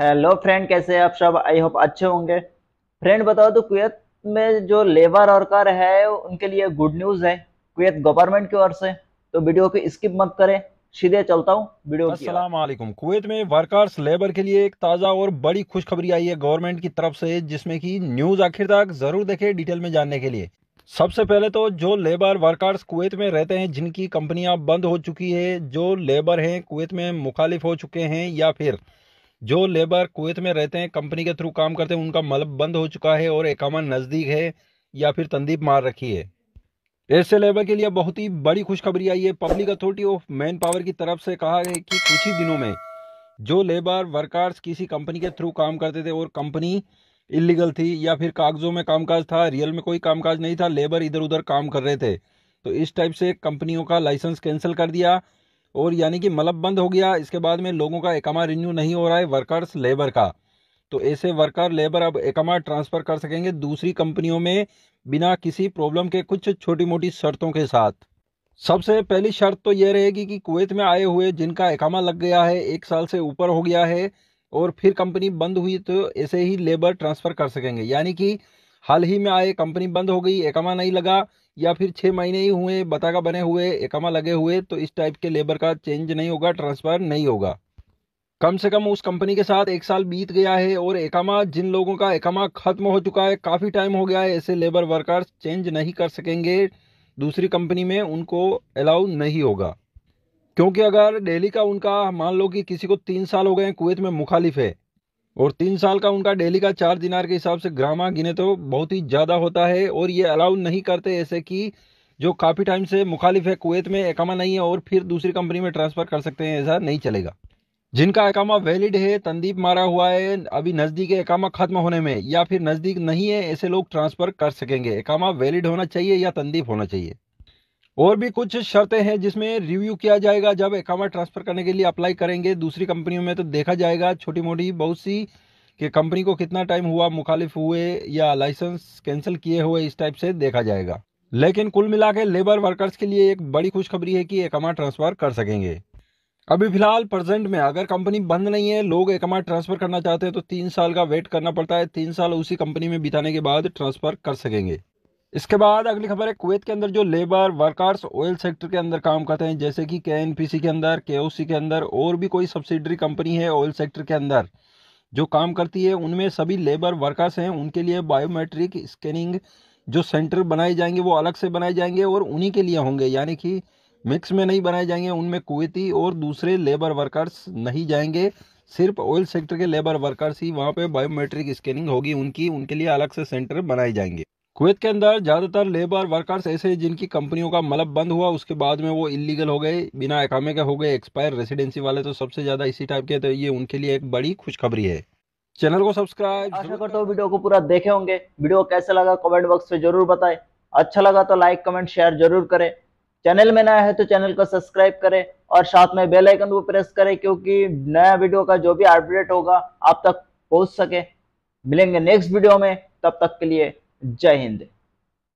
hello friend कैसे हैं आप सब आई होप अच्छे होंगे फ्रेंड बताओ तो कुत में जो लेबर वर्कर है उनके लिए गुड न्यूज़ है कुत गवर्नमेंट की ओर से तो वीडियो को स्किप मत करें सीधे चलता हूँ वीडियो असलम कुत में वर्कर्स लेबर के लिए एक ताज़ा और बड़ी खुशखबरी आई है गवर्नमेंट की तरफ से जिसमें कि न्यूज़ आखिर तक ज़रूर देखें डिटेल में जानने के लिए सबसे पहले तो जो लेबर वर्कर्स कुवैत में रहते हैं जिनकी कंपनियां बंद हो चुकी है जो लेबर हैं कुवैत में मुखालिफ हो चुके हैं या फिर जो लेबर कुवैत में रहते हैं कंपनी के थ्रू काम करते हैं उनका मलब बंद हो चुका है और एकामा नज़दीक है या फिर तंदीप मार रखी है ऐसे लेबर के लिए बहुत ही बड़ी खुशखबरी आई है public authority of manpower की तरफ से कहा है कि कुछ ही दिनों में जो लेबर वर्कर्स किसी कंपनी के थ्रू काम करते थे और कंपनी इलीगल थी या फिर कागजों में कामकाज था रियल में कोई कामकाज नहीं था लेबर इधर उधर काम कर रहे थे तो इस टाइप से कंपनियों का लाइसेंस कैंसिल कर दिया और यानी कि मलब बंद हो गया इसके बाद में लोगों का एकमा रिन्यू नहीं हो रहा है वर्कर्स लेबर का तो ऐसे वर्कर लेबर अब एकमा ट्रांसफ़र कर सकेंगे दूसरी कंपनियों में बिना किसी प्रॉब्लम के कुछ छोटी मोटी शर्तों के साथ सबसे पहली शर्त तो यह रहेगी कि कुवैत में आए हुए जिनका एकामा लग गया है एक साल से ऊपर हो गया है और फिर कंपनी बंद हुई तो ऐसे ही लेबर ट्रांसफ़र कर सकेंगे यानी कि हाल ही में आए कंपनी बंद हो गई एकमा नहीं लगा या फिर छः महीने ही हुए बताका बने हुए एकमा लगे हुए तो इस टाइप के लेबर का चेंज नहीं होगा ट्रांसफ़र नहीं होगा कम से कम उस कंपनी के साथ एक साल बीत गया है और एकामा जिन लोगों का एकमा खत्म हो चुका है काफ़ी टाइम हो गया है ऐसे लेबर वर्कर्स चेंज नहीं कर सकेंगे दूसरी कंपनी में उनको अलाउ नहीं होगा क्योंकि अगर डेली का उनका मान लो कि किसी को तीन साल हो गए कुवैत में मुखालिफ है और तीन साल का उनका डेली का चार दिनार के हिसाब से ग्रामा गिने तो बहुत ही ज़्यादा होता है और ये अलाउ नहीं करते ऐसे कि जो काफ़ी टाइम से मुखालिफ है कुवैत में एकामा नहीं है और फिर दूसरी कंपनी में ट्रांसफ़र कर सकते हैं ऐसा नहीं चलेगा जिनका एकामा वैलिड है तंदीप मारा हुआ है अभी नज़दीक एकामा ख़त्म होने में या फिर नज़दीक नहीं है ऐसे लोग ट्रांसफ़र कर सकेंगे एकामा वैलिड होना चाहिए या तंदीप होना चाहिए और भी कुछ शर्तें हैं जिसमें रिव्यू किया जाएगा जब अकाउंट ट्रांसफर करने के लिए अप्लाई करेंगे दूसरी कंपनियों में तो देखा जाएगा छोटी मोटी बहुत सी कि कंपनी को कितना टाइम हुआ मुखालिफ हुए या लाइसेंस कैंसिल किए हुए इस टाइप से देखा जाएगा लेकिन कुल मिला के लेबर वर्कर्स के लिए एक बड़ी खुशखबरी है कि अकाउंट ट्रांसफर कर सकेंगे अभी फिलहाल प्रेजेंट में अगर कंपनी बंद नहीं है लोग अकाउंट ट्रांसफर करना चाहते हैं तो तीन साल का वेट करना पड़ता है तीन साल उसी कंपनी में बिताने के बाद ट्रांसफर कर सकेंगे इसके बाद अगली खबर है कुवैत के अंदर जो लेबर वर्कर्स ऑयल सेक्टर के अंदर काम करते हैं जैसे कि के के अंदर के के अंदर और भी कोई सब्सिडरी कंपनी है ऑयल सेक्टर के अंदर जो काम करती है उनमें सभी लेबर वर्कर्स हैं उनके लिए बायोमेट्रिक स्कैनिंग जो सेंटर बनाए जाएंगे वो अलग से बनाए जाएंगे और उन्हीं के लिए होंगे यानी कि मिक्स में नहीं बनाए जाएंगे उनमें कुवैती और दूसरे लेबर वर्कर्स नहीं जाएंगे सिर्फ ऑयल सेक्टर के लेबर वर्कर्स ही वहाँ पर बायोमेट्रिक स्कैनिंग होगी उनकी उनके लिए अलग से सेंटर बनाए जाएंगे कुवैत के अंदर ज़्यादातर लेबर वर्कर्स ऐसे जिनकी कंपनियों का मलब बंद हुआ उसके बाद में वो इलीगल हो गए बिना एकामे के हो गए एक्सपायर रेसिडेंसी वाले तो सबसे ज़्यादा इसी टाइप के तो ये उनके लिए एक बड़ी खुशखबरी है चैनल को सब्सक्राइब आशा करता हूँ वीडियो को पूरा देखे होंगे वीडियो कैसा लगा कमेंट बॉक्स में जरूर बताएं अच्छा लगा तो लाइक कमेंट शेयर जरूर करें चैनल में नया है तो चैनल को सब्सक्राइब करें और साथ में बेल आइकन को प्रेस करें क्योंकि नया वीडियो का जो भी अपडेट होगा आप तक पहुंच सके मिलेंगे नेक्स्ट वीडियो में तब तक के लिए जय हिंद